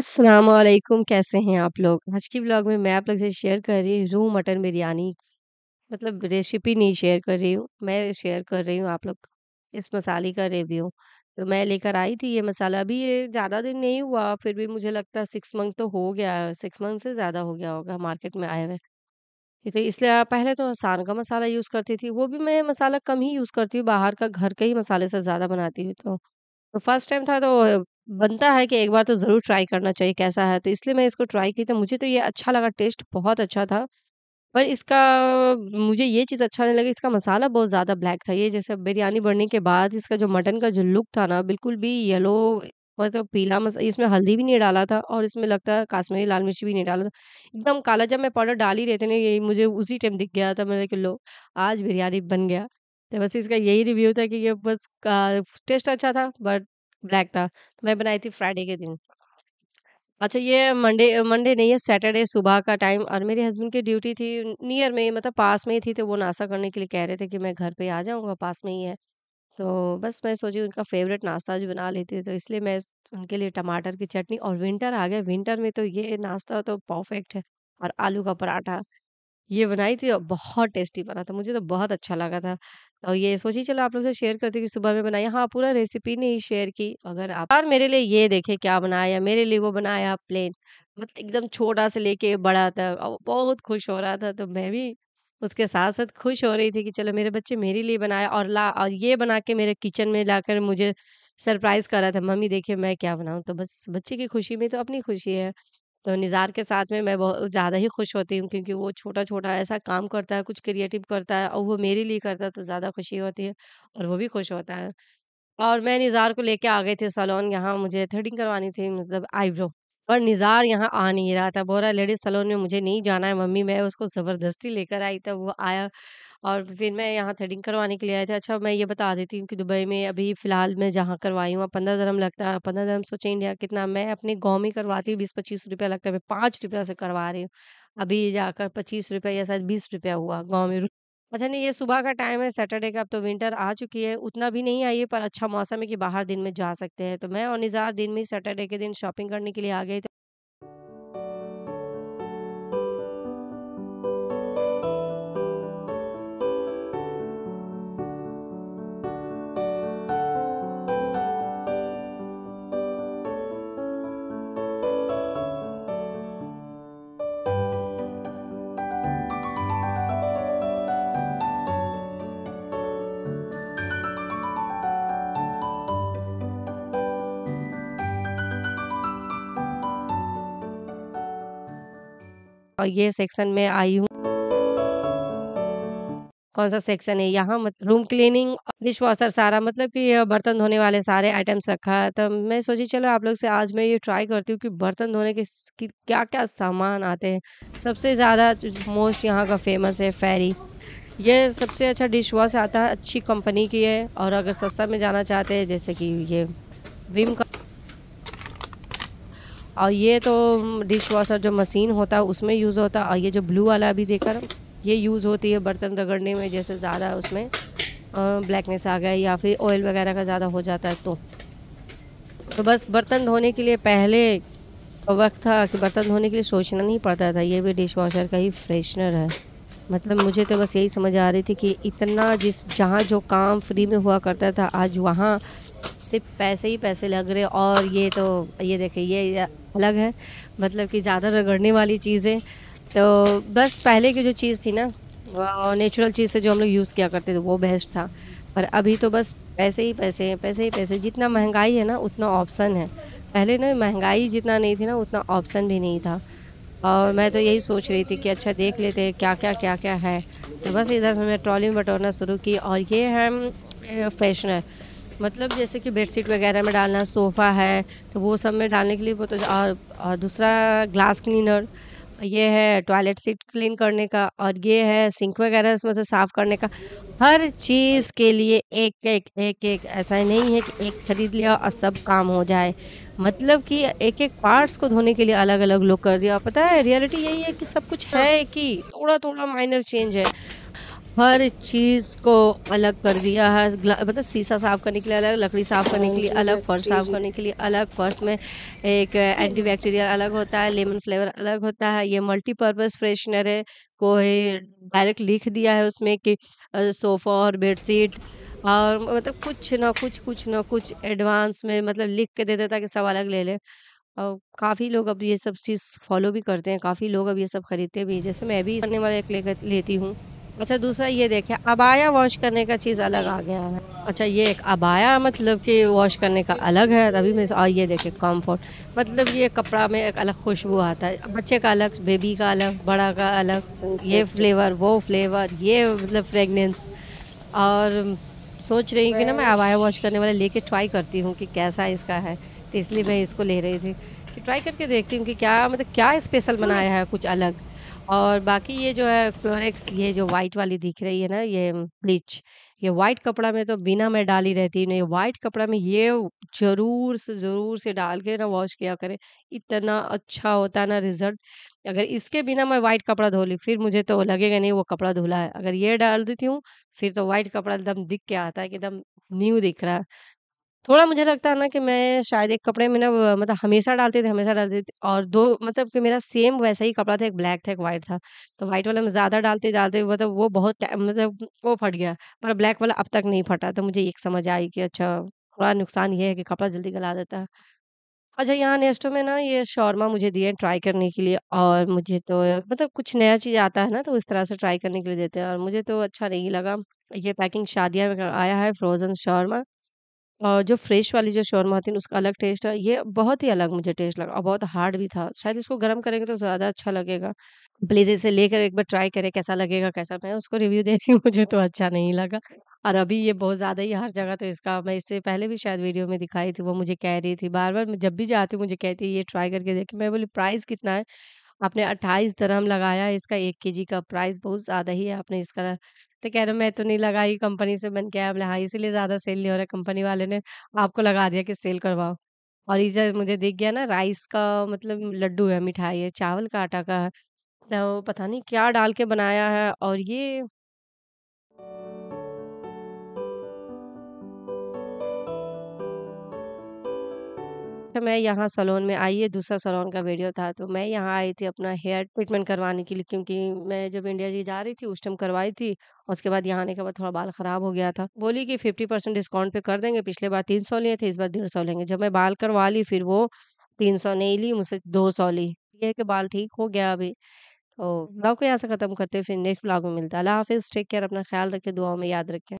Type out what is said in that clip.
अस्सलाम वालेकुम कैसे हैं आप लोग? आज की ब्लॉग में मैं आप लोग से शेयर कर रही हूँ मटन बिरयानी। मतलब रेसिपी नहीं शेयर कर रही हूँ, मैं शेयर कर रही हूँ आप लोग इस मसाले का रिव्यू। तो मैं लेकर आई थी ये मसाला, अभी ये ज़्यादा दिन नहीं हुआ, फिर भी मुझे लगता है सिक्स मंथ तो हो गया है, सिक्स मंथ से ज़्यादा हो गया होगा मार्केट में आए हुए। तो इसलिए पहले तो आसान का मसाला यूज़ करती थी, वो भी मैं मसाला कम ही यूज़ करती हूँ, बाहर का घर के ही मसाले से ज़्यादा बनाती हूँ तो। तो फर्स्ट टाइम था तो बनता है कि एक बार तो ज़रूर ट्राई करना चाहिए कैसा है, तो इसलिए मैं इसको ट्राई की तो मुझे तो ये अच्छा लगा टेस्ट बहुत अच्छा था। पर इसका मुझे ये चीज़ अच्छा नहीं लगी इसका मसाला बहुत ज़्यादा ब्लैक था। ये जैसे बिरयानी बनने के बाद इसका जो मटन का जो लुक था ना बिल्कुल भी येलो मतलब पीला मस इसमें हल्दी भी नहीं डाला था और इसमें लगता है काश्मीरी लाल मिर्च भी नहीं डाला था। एकदम काला जब मैं पाउडर डाल ही रहे थे ना ये मुझे उसी टाइम दिख गया था मैंने कि लो आज बिरयानी बन गया। तो बस इसका यही रिव्यू था कि ये बस का टेस्ट अच्छा था बट ब्लैक था तो मैं बनाई थी फ्राइडे के दिन अच्छा ये मंडे मंडे नहीं है सैटरडे सुबह का टाइम और मेरे हस्बैंड की ड्यूटी थी नियर में मतलब पास में ही थी तो वो नाश्ता करने के लिए कह रहे थे कि मैं घर पे आ जाऊँगा पास में ही है तो बस मैं सोची उनका फेवरेट नाश्ता जो बना लेती थी तो इसलिए मैं उनके लिए टमाटर की चटनी और विंटर आ गया विंटर में तो ये नाश्ता तो परफेक्ट है और आलू का पराठा ये बनाई थी और बहुत टेस्टी बना था, मुझे तो बहुत अच्छा लगा था। और तो ये सोची चलो आप लोगों से शेयर करती हूँ कि सुबह में बनाई हाँ, पूरा रेसिपी नहीं शेयर की, अगर आप और मेरे लिए ये देखे क्या बनाया, मेरे लिए वो बनाया प्लेन, मतलब एकदम छोटा से लेके बड़ा था और बहुत खुश हो रहा था, तो मैं भी उसके साथ-साथ खुश हो रही थी कि चलो मेरे बच्चे मेरे लिए बनाया और ला और ये बना के मेरे किचन में ला मुझे सरप्राइज़ कर रहा था, मम्मी देखिए मैं क्या बनाऊँ? तो बस बच्चे की खुशी में तो अपनी खुशी है। तो निज़ार के साथ में मैं बहुत ज़्यादा ही खुश होती हूँ क्योंकि वो छोटा-छोटा ऐसा काम करता है, कुछ क्रिएटिव करता है और वो मेरे लिए करता है तो ज़्यादा खुशी होती है और वो भी खुश होता है। और मैं निज़ार को लेके आ गई थी सलोन यहाँ मुझे थ्रेडिंग करवानी थी मतलब आईब्रो और निज़ार यहाँ आ नहीं रहा था, बोरा लेडीज़ सलोन में मुझे नहीं जाना है मम्मी मैं उसको ज़बरदस्ती लेकर आई तब वो आया। और फिर मैं यहाँ थ्रेडिंग करवाने के लिए आए थे। अच्छा मैं ये बता देती हूँ कि दुबई में अभी फ़िलहाल मैं जहाँ करवाई हूँ पंद्रह 15 लगता है। पंद्रह दिरहम सोचे इंडिया कितना मैं अपने गाँव में करवाती हूँ बीस पच्चीस रुपया लगता है। मैं रुपया से करवा रही हूँ। अभी जाकर पच्चीस रुपया या शायद बीस रुपया हुआ गाँव में। अच्छा नहीं ये सुबह का टाइम है सैटरडे का अब तो विंटर आ चुकी है। उतना भी नहीं आई है पर अच्छा मौसम है कि बाहर दिन में जा सकते हैं। तो मैं और निज़ार दिन में सैटरडे के दिन शॉपिंग करने के लिए आ गए थे। और ये सेक्शन में आई हूँ कौन सा सेक्शन है यहाँ रूम क्लीनिंग डिश वॉशर सारा मतलब कि बर्तन धोने वाले सारे आइटम्स रखा है तो मैं सोची चलो आप लोग से आज मैं ये ट्राई करती हूँ कि बर्तन धोने के क्या क्या सामान आते हैं सबसे ज़्यादा मोस्ट यहाँ का फेमस है फेरी ये सबसे अच्छा डिश वॉश आता है अच्छी कंपनी की है और अगर सस्ता में जाना चाहते हैं जैसे कि ये विम और ये तो डिश वॉशर जो मशीन होता है उसमें यूज़ होता है और ये जो ब्लू वाला अभी देखा ना ये यूज़ होती है बर्तन रगड़ने में जैसे ज़्यादा उसमें ब्लैकनेस आ गया या फिर ऑयल वगैरह का ज़्यादा हो जाता है तो तो बस बर्तन धोने के लिए पहले वक्त था कि बर्तन धोने के लिए सोचना नहीं पड़ता था ये भी डिश वॉशर का ही फ्रेशनर है मतलब मुझे तो बस यही समझ आ रही थी कि इतना जिस जहाँ जो काम फ्री में हुआ करता था आज वहाँ सिर्फ पैसे ही पैसे लग रहे और ये तो ये देखिए ये अलग है मतलब कि ज़्यादा रगड़ने वाली चीज़ें तो बस पहले की जो चीज़ थी ना नेचुरल चीज़ से जो हम लोग यूज़ किया करते थे वो बेस्ट था पर अभी तो बस पैसे ही पैसे हैं पैसे ही पैसे जितना महंगाई है ना उतना ऑप्शन है पहले ना महंगाई जितना नहीं थी ना उतना ऑप्शन भी नहीं था और मैं तो यही सोच रही थी कि अच्छा देख लेते हैं क्या क्या क्या क्या है तो बस इधर से मैं ट्रॉली में बटोरना शुरू की और ये है फ्रेशनर मतलब जैसे कि बेडशीट वगैरह में डालना सोफ़ा है तो वो सब में डालने के लिए वो तो और, और दूसरा ग्लास क्लीनर ये है टॉयलेट सीट क्लीन करने का और ये है सिंक वगैरह इसमें से साफ़ करने का हर चीज़ के लिए एक एक एक एक ऐसा नहीं है कि एक ख़रीद लिया और सब काम हो जाए मतलब कि एक एक पार्ट्स को धोने के लिए अलग अलग लोग कर दिया पता है रियलिटी यही है कि सब कुछ हाँ। है कि थोड़ा थोड़ा माइनर चेंज है हर चीज़ को अलग कर दिया है मतलब शीशा साफ करने के लिए अलग लकड़ी साफ करने के लिए हाँ, अलग फर्श साफ करने के लिए अलग फर्श में एक एंटीबैक्टीरियल अलग होता है लेमन फ्लेवर अलग होता है ये मल्टीपर्पज़ फ्रेशनर है को डायरेक्ट लिख दिया है उसमें कि सोफ़ा और बेडशीट और मतलब कुछ ना कुछ कुछ ना कुछ एडवांस में मतलब लिख के दे देता कि सब अलग ले ले और काफ़ी लोग अब ये सब चीज़ फॉलो भी करते हैं काफ़ी लोग अब ये सब खरीदते भी हैं जैसे मैं भी करने वाला एक लेकर लेती हूँ अच्छा दूसरा ये देखिए अबाया वॉश करने का चीज़ अलग आ गया है अच्छा ये एक अबाया मतलब कि वॉश करने का अलग है तभी मैं और ये देखिए कम्फर्ट मतलब ये कपड़ा में एक अलग खुशबू आता है बच्चे का अलग बेबी का अलग बड़ा का अलग ये फ्लेवर वो फ्लेवर ये मतलब फ्रेगनेंस और सोच रही हूँ कि ना मैं अबाया वॉश करने वाले लेके ट्राई करती हूँ कि कैसा इसका है तो इसलिए मैं इसको ले रही थी कि ट्राई करके देखती हूँ कि क्या मतलब क्या स्पेशल हाँ। बनाया है कुछ अलग और बाकी ये जो है क्लोनेक्स ये जो वाइट वाली दिख रही है ना ये ब्लीच ये व्हाइट कपड़ा में तो बिना मैं डाली रहती ये व्हाइट कपड़ा में ये जरूर से जरूर से डाल के ना वॉश किया करें इतना अच्छा होता है ना रिजल्ट अगर इसके बिना मैं व्हाइट कपड़ा धो ली फिर मुझे तो लगेगा नहीं वो कपड़ा धुला है अगर ये डाल देती हूँ फिर तो व्हाइट कपड़ा एकदम दिख के आता है एकदम न्यू दिख रहा है थोड़ा मुझे लगता है ना कि मैं शायद एक कपड़े में ना मतलब हमेशा डालते थे हमेशा डालते थे और दो मतलब कि मेरा सेम वैसा ही कपड़ा था, एक ब्लैक था, एक वाइट था। तो वाइट वाला मैं ज़्यादा डालते-डालते मतलब वो बहुत मतलब वो फट गया, पर ब्लैक वाला अब तक नहीं फटा। तो मुझे एक समझ आई कि अच्छा, थोड़ा नुकसान ये है कि कपड़ा जल्दी गला देता है। अच्छा, यहाँ नेस्टो में ना ये शॉर्मा मुझे दिए ट्राई करने के लिए और मुझे तो मतलब कुछ नया चीज़ आता है ना, तो इस तरह से ट्राई करने के लिए देते हैं और मुझे तो अच्छा नहीं लगा। ये पैकिंग शादियाँ में आया है फ्रोज़न शॉर्मा। और जो फ्रेश वाली जो शौरमा होती है उसका अलग टेस्ट है ये बहुत ही अलग मुझे टेस्ट लगा और बहुत हार्ड भी था शायद इसको गर्म करेंगे तो ज़्यादा अच्छा लगेगा प्लीज़ इसे लेकर एक बार ट्राई करें कैसा लगेगा कैसा मैं उसको रिव्यू देती हूँ मुझे तो अच्छा नहीं लगा और अभी ये बहुत ज़्यादा ही हर जगह तो इसका मैं इससे पहले भी शायद वीडियो में दिखाई थी वो मुझे कह रही थी बार बार जब भी जाती हूँ मुझे कहती है ये ट्राई करके देखी मैं बोली प्राइस कितना है आपने 28 दरहम लगाया, इसका एक के का प्राइस बहुत ज़्यादा ही है, आपने इसका तो कह रहे मैं तो नहीं लगाई कंपनी से बन के आया, बोले हाँ, इसीलिए ज़्यादा सेल नहीं हो रहा है, कंपनी वाले ने आपको लगा दिया कि सेल करवाओ। और इसे मुझे दिख गया ना राइस का मतलब लड्डू है, मिठाई है, चावल का आटा का है, तो पता नहीं क्या डाल के बनाया है और ये तो मैं यहाँ सलोन में आई है दूसरा सलोन का वीडियो था तो मैं यहाँ आई थी अपना हेयर ट्रीटमेंट करवाने के लिए क्योंकि मैं जब इंडिया जी जा रही थी उस टाइम करवाई थी और उसके बाद यहाँ आने के बाद थोड़ा बाल ख़राब हो गया था बोली कि फिफ्टी परसेंट डिस्काउंट पे कर देंगे पिछले बार तीन सौ लिए थे इस बार डेढ़ सौ लेंगे जब मैं बाल करवा ली फिर वो तीन सौ नहीं ली मुझसे दो सौ ली ये कि बाल ठीक हो गया अभी तो ब्लॉग को यहाँ से ख़त्म करते फिर नेक्स्ट ब्लॉग में मिलता है अल्लाह हाफिज़ टेक केयर अपना ख्याल रखें दुआओं में याद रखें